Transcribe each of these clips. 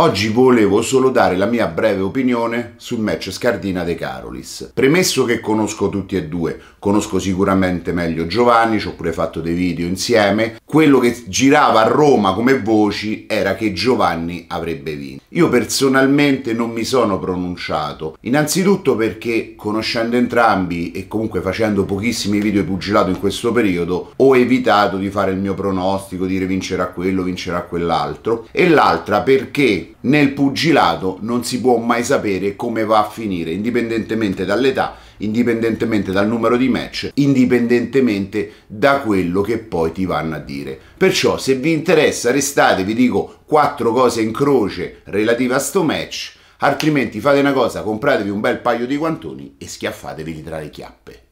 Oggi volevo solo dare la mia breve opinione sul match Scardina De Carolis. Premesso che conosco tutti e due, conosco sicuramente meglio Giovanni, ci ho pure fatto dei video insieme, quello che girava a Roma come voci era che Giovanni avrebbe vinto. Io personalmente non mi sono pronunciato, innanzitutto perché conoscendo entrambi e comunque facendo pochissimi video di pugilato in questo periodo, ho evitato di fare il mio pronostico, dire vincerà quello, vincerà quell'altro, e l'altra perché nel pugilato non si può mai sapere come va a finire, indipendentemente dall'età, indipendentemente dal numero di match, indipendentemente da quello che poi ti vanno a dire. Perciò se vi interessa restate, vi dico quattro cose in croce relative a sto match, altrimenti fate una cosa, compratevi un bel paio di guantoni e schiaffatevi tra le chiappe.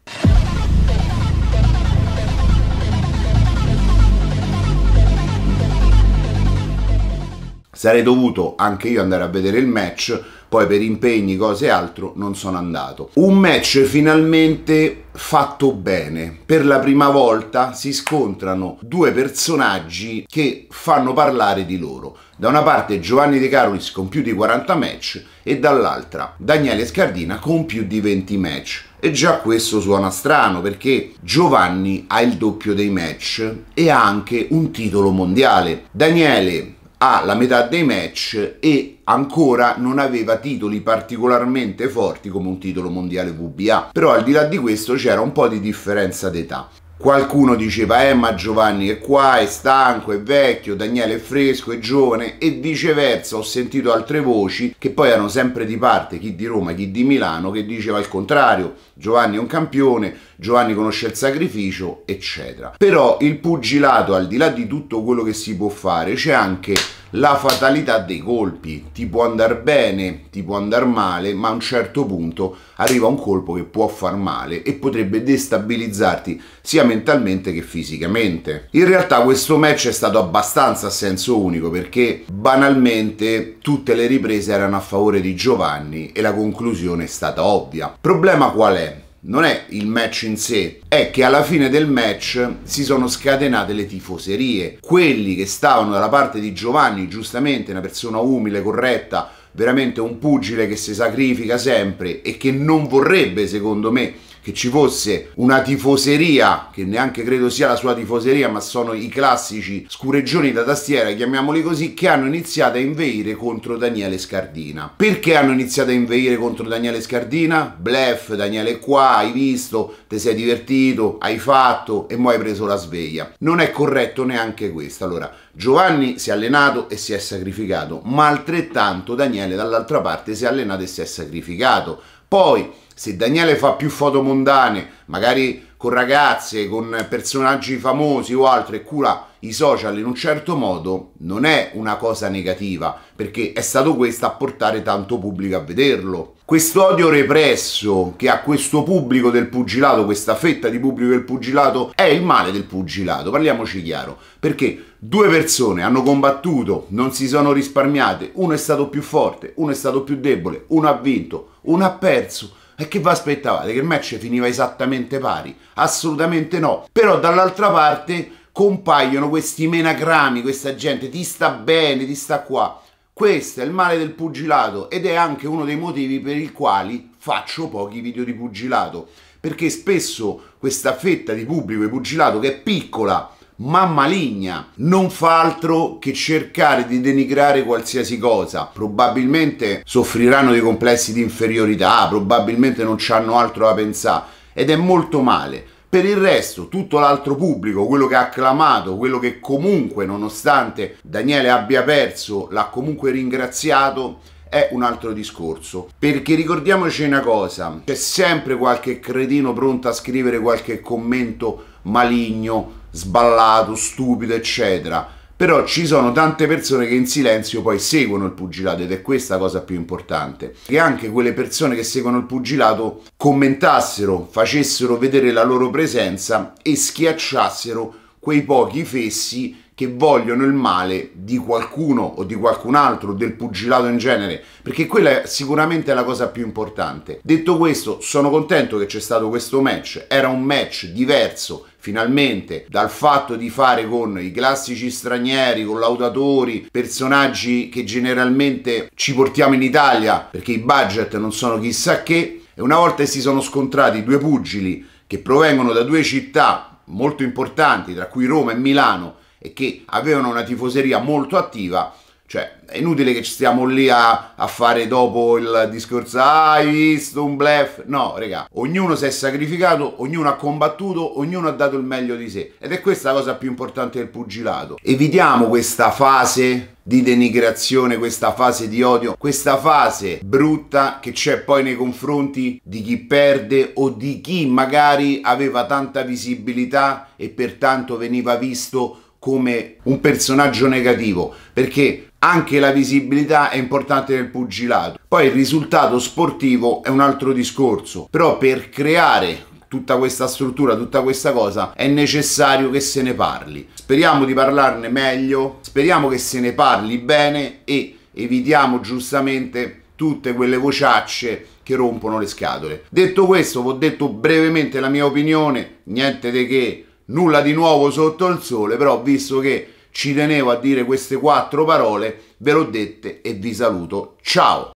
Sarei dovuto anche io andare a vedere il match, poi per impegni, cose e altro non sono andato. Un match finalmente fatto bene. Per la prima volta si scontrano due personaggi che fanno parlare di loro. Da una parte Giovanni De Carolis con più di 40 match e dall'altra Daniele Scardina con più di 20 match. E già questo suona strano perché Giovanni ha il doppio dei match e ha anche un titolo mondiale. Daniele ha la metà dei match e ancora non aveva titoli particolarmente forti come un titolo mondiale VBA. però al di là di questo c'era un po' di differenza d'età Qualcuno diceva, eh ma Giovanni è qua, è stanco, è vecchio, Daniele è fresco, è giovane e viceversa ho sentito altre voci che poi erano sempre di parte, chi di Roma, chi di Milano, che diceva il contrario, Giovanni è un campione, Giovanni conosce il sacrificio, eccetera. Però il pugilato, al di là di tutto quello che si può fare, c'è anche la fatalità dei colpi. Ti può andare bene, ti può andare male, ma a un certo punto arriva un colpo che può far male e potrebbe destabilizzarti sia mentalmente che fisicamente. In realtà questo match è stato abbastanza a senso unico perché banalmente tutte le riprese erano a favore di Giovanni e la conclusione è stata ovvia. Problema qual è? non è il match in sé, è che alla fine del match si sono scatenate le tifoserie. Quelli che stavano dalla parte di Giovanni, giustamente una persona umile, corretta, veramente un pugile che si sacrifica sempre e che non vorrebbe, secondo me, che ci fosse una tifoseria, che neanche credo sia la sua tifoseria, ma sono i classici scureggioni da tastiera, chiamiamoli così, che hanno iniziato a inveire contro Daniele Scardina. Perché hanno iniziato a inveire contro Daniele Scardina? Blef, Daniele qua, hai visto, ti sei divertito, hai fatto e mo hai preso la sveglia. Non è corretto neanche questo. Allora, Giovanni si è allenato e si è sacrificato, ma altrettanto Daniele dall'altra parte si è allenato e si è sacrificato. Poi, se Daniele fa più foto mondane, magari con ragazze, con personaggi famosi o altro, e cura i social in un certo modo, non è una cosa negativa, perché è stato questo a portare tanto pubblico a vederlo questo odio represso che ha questo pubblico del pugilato, questa fetta di pubblico del pugilato, è il male del pugilato, parliamoci chiaro, perché due persone hanno combattuto, non si sono risparmiate, uno è stato più forte, uno è stato più debole, uno ha vinto, uno ha perso, e che vi aspettavate? Che il match finiva esattamente pari? Assolutamente no. Però dall'altra parte compaiono questi menacrami, questa gente ti sta bene, ti sta qua. Questo è il male del pugilato ed è anche uno dei motivi per i quali faccio pochi video di pugilato, perché spesso questa fetta di pubblico di pugilato che è piccola ma maligna non fa altro che cercare di denigrare qualsiasi cosa probabilmente soffriranno dei complessi di inferiorità probabilmente non hanno altro da pensare ed è molto male per il resto, tutto l'altro pubblico, quello che ha acclamato, quello che comunque, nonostante Daniele abbia perso, l'ha comunque ringraziato, è un altro discorso. Perché ricordiamoci una cosa, c'è sempre qualche cretino pronto a scrivere qualche commento maligno, sballato, stupido, eccetera però ci sono tante persone che in silenzio poi seguono il pugilato ed è questa la cosa più importante, che anche quelle persone che seguono il pugilato commentassero, facessero vedere la loro presenza e schiacciassero quei pochi fessi che vogliono il male di qualcuno o di qualcun altro, del pugilato in genere, perché quella è sicuramente la cosa più importante. Detto questo, sono contento che c'è stato questo match, era un match diverso finalmente dal fatto di fare con i classici stranieri, collaudatori, personaggi che generalmente ci portiamo in Italia perché i budget non sono chissà che e una volta si sono scontrati due pugili che provengono da due città molto importanti, tra cui Roma e Milano, e che avevano una tifoseria molto attiva, cioè è inutile che ci stiamo lì a, a fare dopo il discorso ah, hai visto un blef, no regà, ognuno si è sacrificato, ognuno ha combattuto, ognuno ha dato il meglio di sé ed è questa la cosa più importante del pugilato. Evitiamo questa fase di denigrazione, questa fase di odio, questa fase brutta che c'è poi nei confronti di chi perde o di chi magari aveva tanta visibilità e pertanto veniva visto come un personaggio negativo, perché anche la visibilità è importante nel pugilato. Poi il risultato sportivo è un altro discorso, però per creare tutta questa struttura, tutta questa cosa, è necessario che se ne parli. Speriamo di parlarne meglio, speriamo che se ne parli bene e evitiamo giustamente tutte quelle vociacce che rompono le scatole. Detto questo, vi ho detto brevemente la mia opinione, niente di che nulla di nuovo sotto il sole, però visto che ci tenevo a dire queste quattro parole, ve l'ho dette e vi saluto. Ciao!